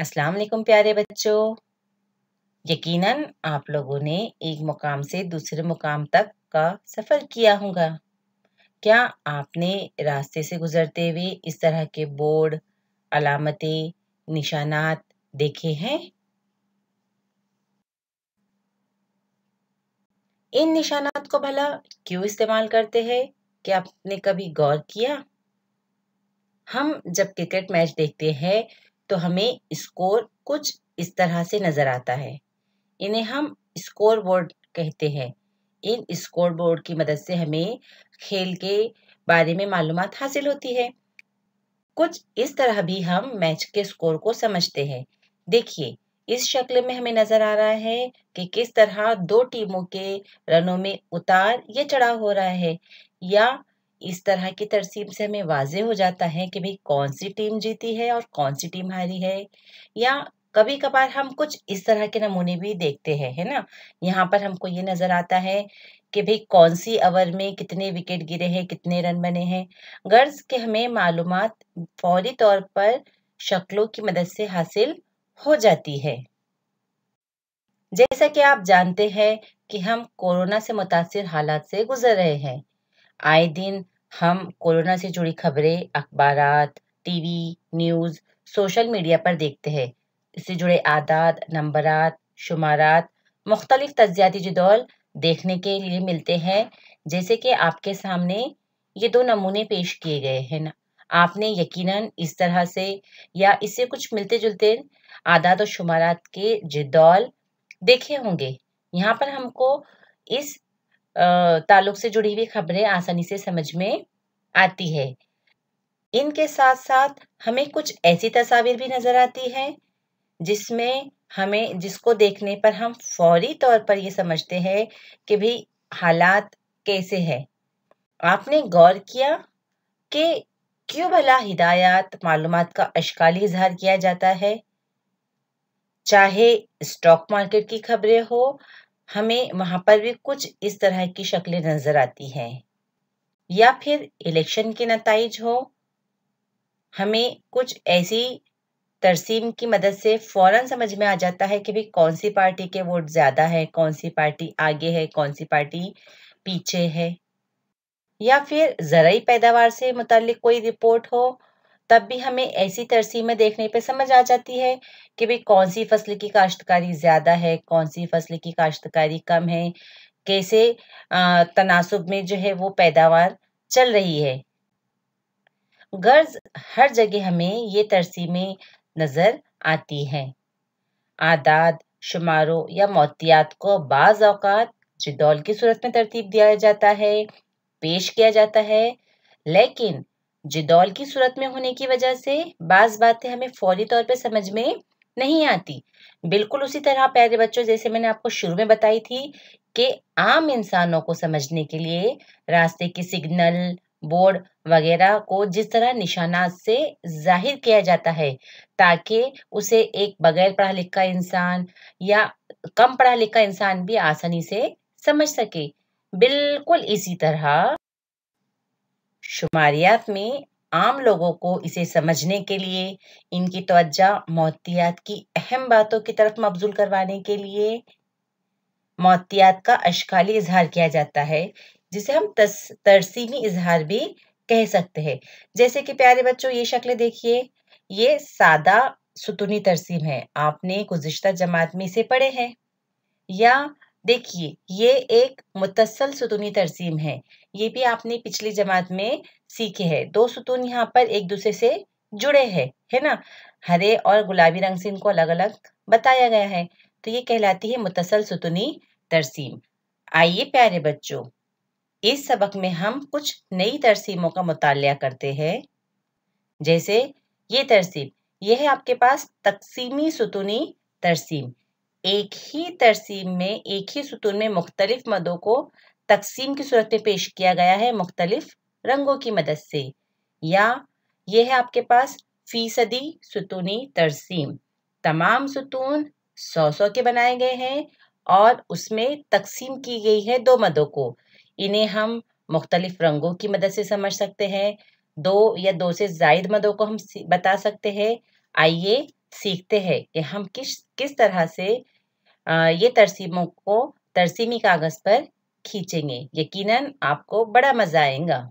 अस्सलाम वालेकुम प्यारे बच्चों यकीनन आप लोगों ने एक मुकाम से दूसरे मुकाम तक का सफ़र किया होगा क्या आपने रास्ते से गुज़रते हुए इस तरह के बोर्ड अलामतें निशानात देखे हैं इन निशानात को भला क्यों इस्तेमाल करते हैं क्या आपने कभी गौर किया हम जब क्रिकेट मैच देखते हैं तो हमें स्कोर कुछ इस तरह से नज़र आता है इन्हें हम स्कोर बोर्ड कहते हैं इन स्कोर बोर्ड की मदद से हमें खेल के बारे में मालूम हासिल होती है कुछ इस तरह भी हम मैच के स्कोर को समझते हैं देखिए इस शक्ल में हमें नजर आ रहा है कि किस तरह दो टीमों के रनों में उतार या चढ़ाव हो रहा है या इस तरह की तरसीम से हमें वाज हो जाता है कि भाई कौन सी टीम जीती है और कौन सी टीम हारी है या कभी कभार हम कुछ इस तरह के नमूने भी देखते हैं है ना यहाँ पर हमको ये नज़र आता है कि भाई कौन सी ओवर में कितने विकेट गिरे हैं कितने रन बने हैं गर्ज के हमें मालूम फौरी तौर पर शक्लों की मदद से हासिल हो जाती है जैसा कि आप जानते हैं कि हम कोरोना से मुतासर हालात से गुजर रहे हैं आए दिन हम कोरोना से जुड़ी खबरें अखबार टीवी न्यूज़ सोशल मीडिया पर देखते हैं इससे जुड़े आदात नंबर शुमारात मुख्तलिफ तजियाती जदौल देखने के लिए मिलते हैं जैसे कि आपके सामने ये दो नमूने पेश किए गए हैं आपने यकीनन इस तरह से या इससे कुछ मिलते जुलते आदात और शुमारात के जदौल देखे होंगे यहाँ पर हमको इस ताल्लुक से जुड़ी हुई खबरें आसानी से समझ में आती है इनके साथ साथ हमें कुछ ऐसी तस्वीर भी नज़र आती है जिसमें हमें जिसको देखने पर हम फौरी तौर पर ये समझते हैं कि भी हालात कैसे हैं आपने गौर किया कि क्यों भला हिदायत मालूम का अशकाली इजहार किया जाता है चाहे स्टॉक मार्केट की खबरें हो हमें वहाँ पर भी कुछ इस तरह की शक्लें नज़र आती हैं या फिर इलेक्शन के नतज हो हमें कुछ ऐसी तरसीम की मदद से फ़ौर समझ में आ जाता है कि भाई कौन सी पार्टी के वोट ज़्यादा है कौन सी पार्टी आगे है कौन सी पार्टी पीछे है या फिर ज़रूरी पैदावार से मुतल कोई रिपोर्ट हो तब भी हमें ऐसी तरसीमें देखने पर समझ आ जाती है कि भाई कौन सी फसल की काश्तकारी ज़्यादा है कौन सी फसल की काश्तकारी कम है कैसे तनासब में जो है वो पैदावार चल रही है गर्ज हर जगह हमें ये तरसीमें नज़र आती हैं आदाद शुमारों या मोतियात को बाज़ अवकात जिदौल की सूरत में तरतीब दिया जाता है पेश किया जाता है लेकिन जिदौल की सूरत में होने की वजह से बाज़ बातें हमें फौरी तौर पर समझ में नहीं आती बिल्कुल उसी तरह प्यारे बच्चों जैसे मैंने आपको शुरू में बताई थी कि आम इंसानों को समझने के लिए रास्ते के सिग्नल बोर्ड वगैरह को जिस तरह निशाना से जाहिर किया जाता है ताकि उसे एक बगैर पढ़ा लिखा इंसान या कम पढ़ा लिखा इंसान भी आसानी से समझ सके बिल्कुल इसी तरह शुमारियात में आम लोगों को इसे समझने के लिए इनकी तवज्जा मौतियात की अहम बातों की तरफ मबजूल करवाने के लिए मौतियात का अशकाली इजहार किया जाता है जिसे हम तस, तरसीमी इजहार भी कह सकते हैं जैसे कि प्यारे बच्चों ये शक्लें देखिए ये सादा सुतुनी तरसीम है आपने गुजशत जमात में इसे पढ़े हैं या देखिए ये एक मुतसल सुतुनी तरसीम है ये भी आपने पिछली जमात में सीखे है दो सुतून यहाँ पर एक दूसरे से जुड़े हैं है ना हरे और गुलाबी रंग से इनको अलग अलग बताया गया है तो ये कहलाती है मुतसल सुतुनी तरसीम आइए प्यारे बच्चों इस सबक में हम कुछ नई तरसीमों का मुताल करते हैं जैसे ये तरसीम यह है आपके पास तकसीमी सुतुनी तरसीम एक ही तरसीम में एक ही सुतून में मुख्तलिफ मदों को तकसीम की सूरत में पेश किया गया है मुख्तलिफ रंगों की मदद से या ये है आपके पास फीसदी सुतूनी तरसीम तमाम सुतून सौ सौ के बनाए गए हैं और उसमें तकसीम की गई है दो मदों को इन्हें हम मुख्तलिफ रंगों की मदद से समझ सकते हैं दो या दो से जायद मदों को हम बता सकते हैं आइए सीखते हैं कि हम किस किस तरह से ये तरसीमों को तरसीमी कागज़ पर खींचेंगे यकीनन आपको बड़ा मज़ा आएगा